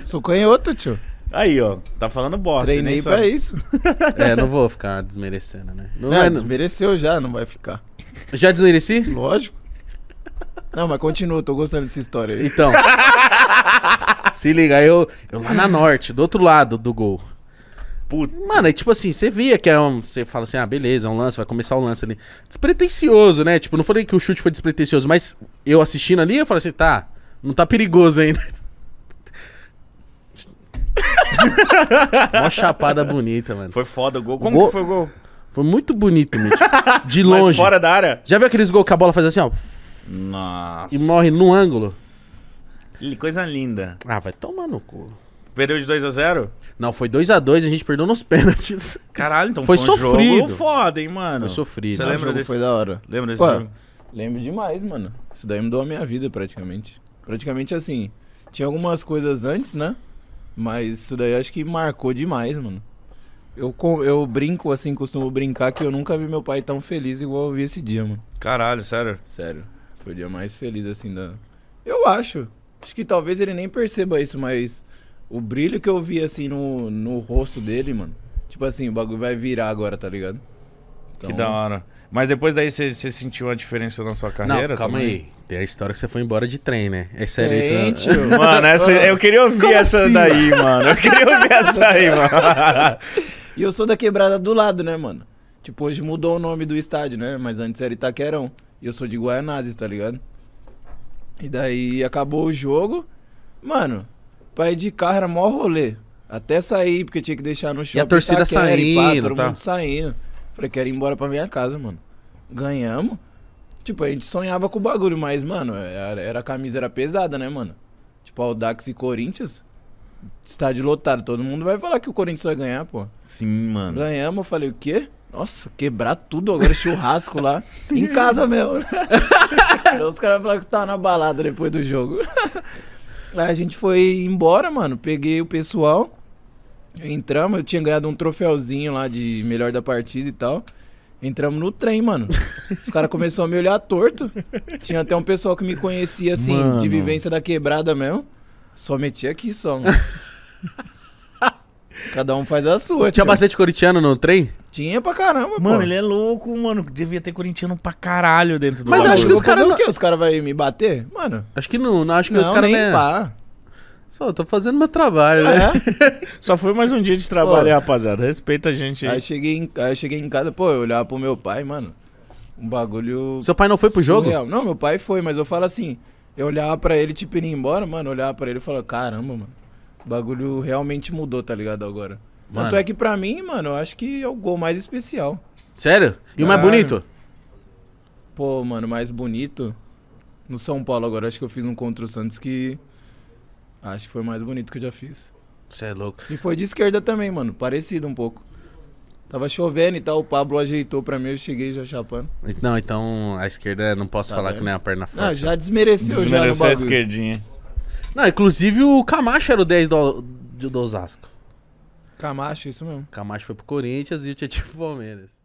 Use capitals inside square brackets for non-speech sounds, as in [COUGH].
Sou [LAUGHS] canhoto, tio. Aí, ó, tá falando bosta. Treinei nem pra isso. [LAUGHS] É, não vou ficar desmerecendo, né? Não, não é- desmereceu já, não vai ficar. Já desmereci? Lógico. Não, mas continua, tô gostando dessa história aí. Então. [LAUGHS] se liga, eu, eu lá na norte, do outro lado do gol. Puta. Mano, é tipo assim, você via que é um. Você fala assim, ah, beleza, é um lance, vai começar o um lance ali. Despretensioso, né? Tipo, não falei que o chute foi despretensioso, mas eu assistindo ali, eu falei assim, tá, não tá perigoso ainda. Mó chapada bonita, mano. Foi foda o gol. Como gol... que foi o gol? Foi muito bonito, Mitch. De longe. Mas fora da área. Já viu aqueles gols que a bola faz assim, ó? Nossa. E morre no ângulo? Coisa linda. Ah, vai tomar no cu. Perdeu de 2x0? Não, foi 2x2 e a gente perdeu nos pênaltis. Caralho, então foi, foi um sofrido. jogo foda, hein, mano? Foi sofrido. Você lembra desse? Foi da hora. Lembra desse Pô, jogo? Lembro demais, mano. Isso daí mudou a minha vida, praticamente. Praticamente assim. Tinha algumas coisas antes, né? Mas isso daí acho que marcou demais, mano. Eu, eu brinco, assim, costumo brincar que eu nunca vi meu pai tão feliz igual eu vi esse dia, mano. Caralho, sério? Sério. Foi o dia mais feliz, assim, da. Eu acho. Acho que talvez ele nem perceba isso, mas o brilho que eu vi, assim, no, no rosto dele, mano. Tipo assim, o bagulho vai virar agora, tá ligado? Então... Que da hora. Mas depois daí você sentiu a diferença na sua carreira? Não, calma também? aí. Tem a história que você foi embora de trem, né? É sério isso? Essa... [LAUGHS] Mano, essa, ah. eu queria ouvir Como essa assim? daí, mano. Eu queria ouvir essa aí, [LAUGHS] mano. E eu sou da quebrada do lado, né, mano? Tipo, hoje mudou o nome do estádio, né? Mas antes era Itaquerão. E eu sou de Guaianazes, tá ligado? E daí acabou o jogo. Mano, pra ir de carro era mó rolê. Até sair, porque tinha que deixar no chão. E a torcida Itaquera, saindo, e pá, todo tá? mundo saindo. Falei, quero ir embora pra minha casa, mano. Ganhamos. Tipo, a gente sonhava com o bagulho, mas, mano, era, era a camisa era pesada, né, mano? Tipo, Aldax e Corinthians, estádio lotado. Todo mundo vai falar que o Corinthians vai ganhar, pô. Sim, mano. Ganhamos, eu falei, o quê? Nossa, quebrar tudo agora, churrasco lá. [LAUGHS] em casa mesmo. [LAUGHS] Os caras falaram que tava na balada depois do jogo. [LAUGHS] Aí a gente foi embora, mano. Peguei o pessoal. Entramos, eu tinha ganhado um troféuzinho lá de melhor da partida e tal. Entramos no trem, mano. Os caras começaram a me olhar torto. Tinha até um pessoal que me conhecia, assim, mano. de vivência da quebrada mesmo. Só meti aqui só, mano. [LAUGHS] Cada um faz a sua. Tinha tio. bastante corintiano no trem? Tinha pra caramba, mano. Mano, ele é louco, mano. Devia ter corintiano pra caralho dentro do Mas bagulho. acho que os caras. Não... O quê? Os caras vão me bater? Mano. Acho que não. não acho que não, os caras. Nem né... Só tô fazendo meu trabalho, né? É. Só foi mais um dia de trabalho, pô, rapaziada. Respeita a gente aí. Aí cheguei, em, aí cheguei em casa, pô, eu olhava pro meu pai, mano. Um bagulho. Seu pai não foi pro surreal. jogo? Não, meu pai foi, mas eu falo assim. Eu olhava pra ele, tipo, indo embora, mano. olhava pra ele e falava, caramba, mano. O bagulho realmente mudou, tá ligado? Agora. Mano. Tanto é que pra mim, mano, eu acho que é o gol mais especial. Sério? E o mais bonito? Pô, mano, mais bonito. No São Paulo agora, acho que eu fiz um contra o Santos que. Acho que foi mais bonito que eu já fiz. Você é louco. E foi de esquerda também, mano. Parecido um pouco. Tava chovendo e tal, o Pablo ajeitou pra mim, eu cheguei já chapando. Não, então a esquerda não posso tá falar que não é a perna forte. Ah, já desmereceu, desmereceu já. a esquerdinha. Não, inclusive o Camacho era o 10 do, do, do Osasco. Camacho, isso mesmo. Camacho foi pro Corinthians e o Tietchan pro Palmeiras.